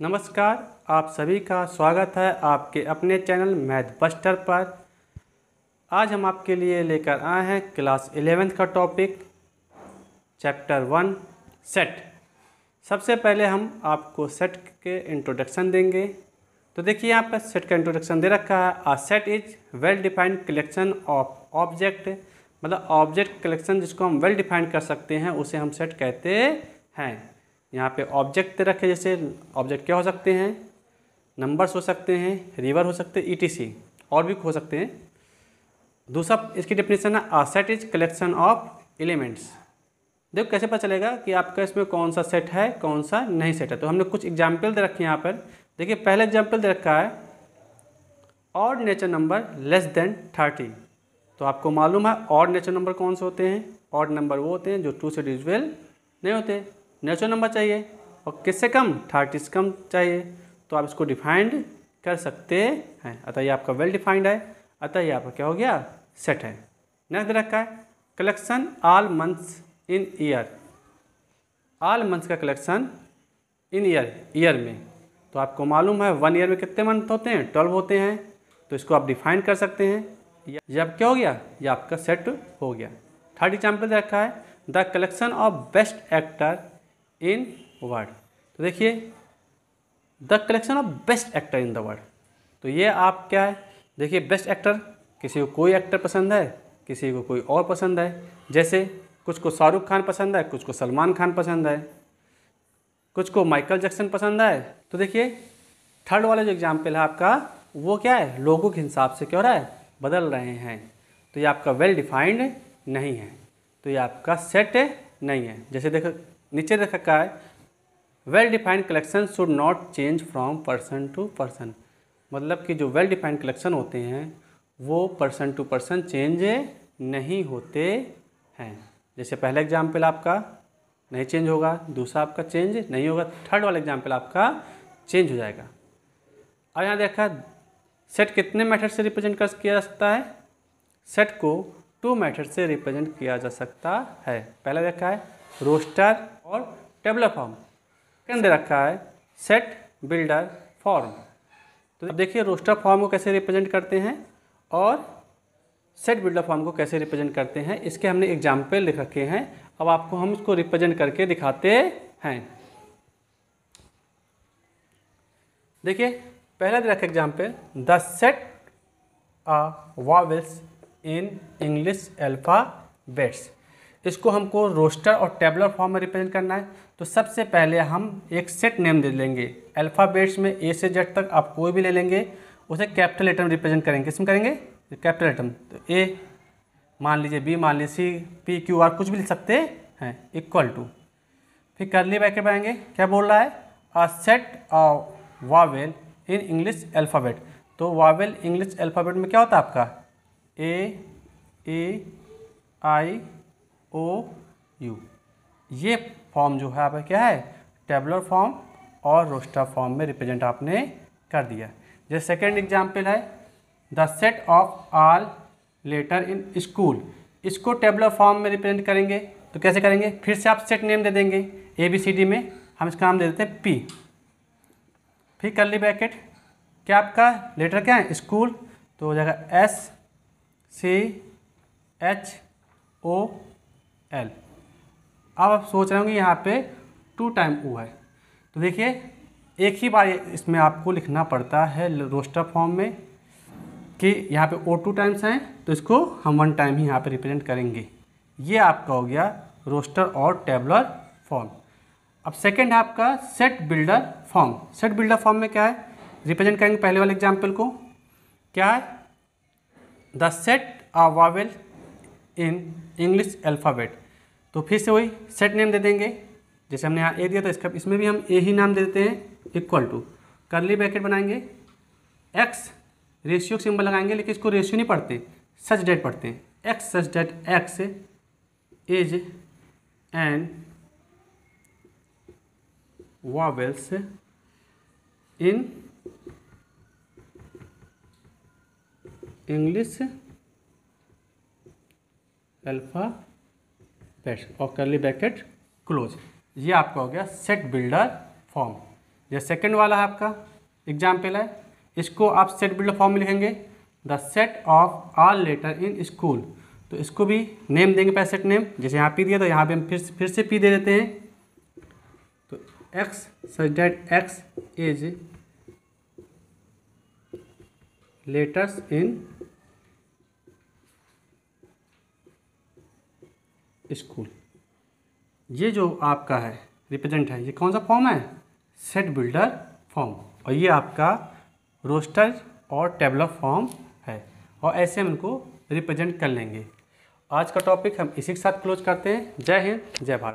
नमस्कार आप सभी का स्वागत है आपके अपने चैनल मैथ बस्टर पर आज हम आपके लिए लेकर आए हैं क्लास एलेवेंथ का टॉपिक चैप्टर वन सेट सबसे पहले हम आपको सेट के इंट्रोडक्शन देंगे तो देखिए यहाँ पर सेट का इंट्रोडक्शन दे रखा है a set is well defined collection of object मतलब ऑब्जेक्ट कलेक्शन जिसको हम वेल डिफाइंड कर सकते हैं उसे हम सेट कहते हैं यहाँ पे ऑब्जेक्ट रखे जैसे ऑब्जेक्ट क्या हो सकते हैं नंबर्स हो सकते हैं रिवर हो सकते हैं ई और भी हो सकते हैं दूसरा इसकी डिफिनेशन है a set is collection of elements देखो कैसे पता चलेगा कि आपका इसमें कौन सा सेट है कौन सा नहीं सेट है तो हमने कुछ एग्जाम्पल दे रखे हैं यहाँ पर देखिए पहला एग्जाम्पल दे रखा है और nature number less than thirty तो आपको मालूम है और नेचर नंबर कौन से होते हैं और नंबर वो होते हैं जो टू से डिजल नहीं होते नेचुरल नंबर चाहिए और किससे कम थर्टी से कम चाहिए तो आप इसको डिफाइंड कर सकते हैं अतः ये आपका वेल डिफाइंड है अतः ये आपका क्या हो गया सेट है नेक्स्ट दे रखा है collection all months in year all months का कलेक्शन इन ईयर ईयर में तो आपको मालूम है वन ईयर में कितने मंथ होते हैं ट्वेल्व होते हैं तो इसको आप डिफाइन कर सकते हैं ये अब क्या हो गया ये आपका सेट हो गया थर्ड एग्जाम्पल दे रखा है the collection of best actor in world तो देखिए the collection of best actor in the world तो ये आप क्या है देखिए बेस्ट एक्टर किसी को कोई एक्टर पसंद है किसी को कोई और पसंद है जैसे कुछ को शाहरुख खान पसंद है कुछ को सलमान खान पसंद है कुछ को माइकल जैक्सन पसंद है तो देखिए थर्ड वाला जो एग्जाम्पल है आपका वो क्या है लोगों के हिसाब से क्या हो रहा है बदल रहे हैं तो ये आपका वेल well डिफाइंड नहीं है तो ये आपका सेट नहीं है जैसे देखो नीचे रख रखा है well defined collection should not change from person to person मतलब कि जो वेल डिफाइंड कलेक्शन होते हैं वो पर्सन टू पर्सन चेंज नहीं होते हैं जैसे पहला एग्जाम्पल आपका नहीं चेंज होगा दूसरा आपका चेंज नहीं होगा थर्ड वाला एग्जाम्पल आपका चेंज हो जाएगा अब यहाँ देखा सेट कितने मैथड से रिप्रेजेंट कर किया जा सकता है सेट को टू मैथड से रिप्रेजेंट किया जा सकता है पहला देखा है रोस्टर और टेबलर फॉर्म के अंदर रखा है सेट बिल्डर फॉर्म तो देखिए रोस्टर फॉर्म को कैसे रिप्रेजेंट करते हैं और सेट बिल्डर फॉर्म को कैसे रिप्रेजेंट करते हैं इसके हमने एग्जाम्पल लिख रखे हैं अब आपको हम इसको रिप्रेजेंट करके दिखाते हैं देखिए पहला दे रखा example the set a vowels in English bets इसको हमको रोस्टर और टेबलर फॉर्म में रिप्रेजेंट करना है तो सबसे पहले हम एक सेट नेम दे लेंगे अल्फ़ाबेट्स में ए से जेड तक आप कोई भी ले लेंगे उसे कैपिटल आइटम रिप्रेजेंट करेंगे किसमें करेंगे कैपिटल आइटम तो ए मान लीजिए बी मान लीजिए सी पी क्यू आर कुछ भी लिख सकते हैं इक्वल टू फिर करली ब्रैकेट बनाएंगे क्या बोल रहा है a set of vowel in English alphabet तो वावेल इंग्लिश अल्फ़ाबेट में क्या होता है आपका ए ए आई ओ यू ये फॉर्म जो है आपका क्या है टेबलर फॉर्म और रोस्टर फॉर्म में रिप्रेजेंट आपने कर दिया जैसे सेकेंड एग्जाम्पल है the set of all letter in school इसको टेबलर फॉर्म में रिप्रेजेंट करेंगे तो कैसे करेंगे फिर से आप सेट नेम दे देंगे ए बी सी डी में हम इसका नाम दे देते हैं पी फिर कर ली ब्रैकेट क्या आपका लेटर क्या है स्कूल तो हो जाएगा S C H O L अब आप सोच रहे होंगे यहाँ पे टू टाइम ओ है तो देखिए एक ही बार इसमें आपको लिखना पड़ता है रोस्टर फॉर्म में कि यहाँ पे ओ टू टाइम्स हैं तो इसको हम वन टाइम ही यहाँ पे रिप्रेजेंट करेंगे ये आपका हो गया रोस्टर और टेबलर फॉर्म अब सेकेंड है आपका set builder form set builder form में क्या है रिप्रेजेंट करेंगे पहले वाले एग्जाम्पल को क्या है the set a vowel in English alphabet तो फिर से वही सेट नेम दे देंगे जैसे हमने यहाँ ए दिया था इसका इसमें भी हम ए ही नाम दे देते हैं इक्वल टू करली ब्रैकेट बनाएंगे एक्स रेशियो सिंबल लगाएंगे लेकिन इसको रेशियो नहीं पढ़ते सच डेट पढ़ते हैं X such that X is and vowels in English alphabets और करली ब्रैकेट क्लोज ये आपका हो गया सेट बिल्डर फॉर्म ये सेकंड वाला है आपका एग्जाम्पल है इसको आप सेट बिल्डर फॉर्म में लिखेंगे the set of all letter in school तो इसको भी नेम देंगे पहले सेट नेम जैसे यहाँ पी दिया तो यहाँ पे हम फिर फिर से पी दे देते हैं तो X such that X is letters in school ये जो आपका है रिप्रेजेंट है ये कौन सा फॉर्म है सेट बिल्डर फॉर्म और ये आपका रोस्टर और टेबलर फॉर्म है और ऐसे हम इनको रिप्रेजेंट कर लेंगे आज का टॉपिक हम इसी के साथ क्लोज करते हैं जय हिंद जय भारत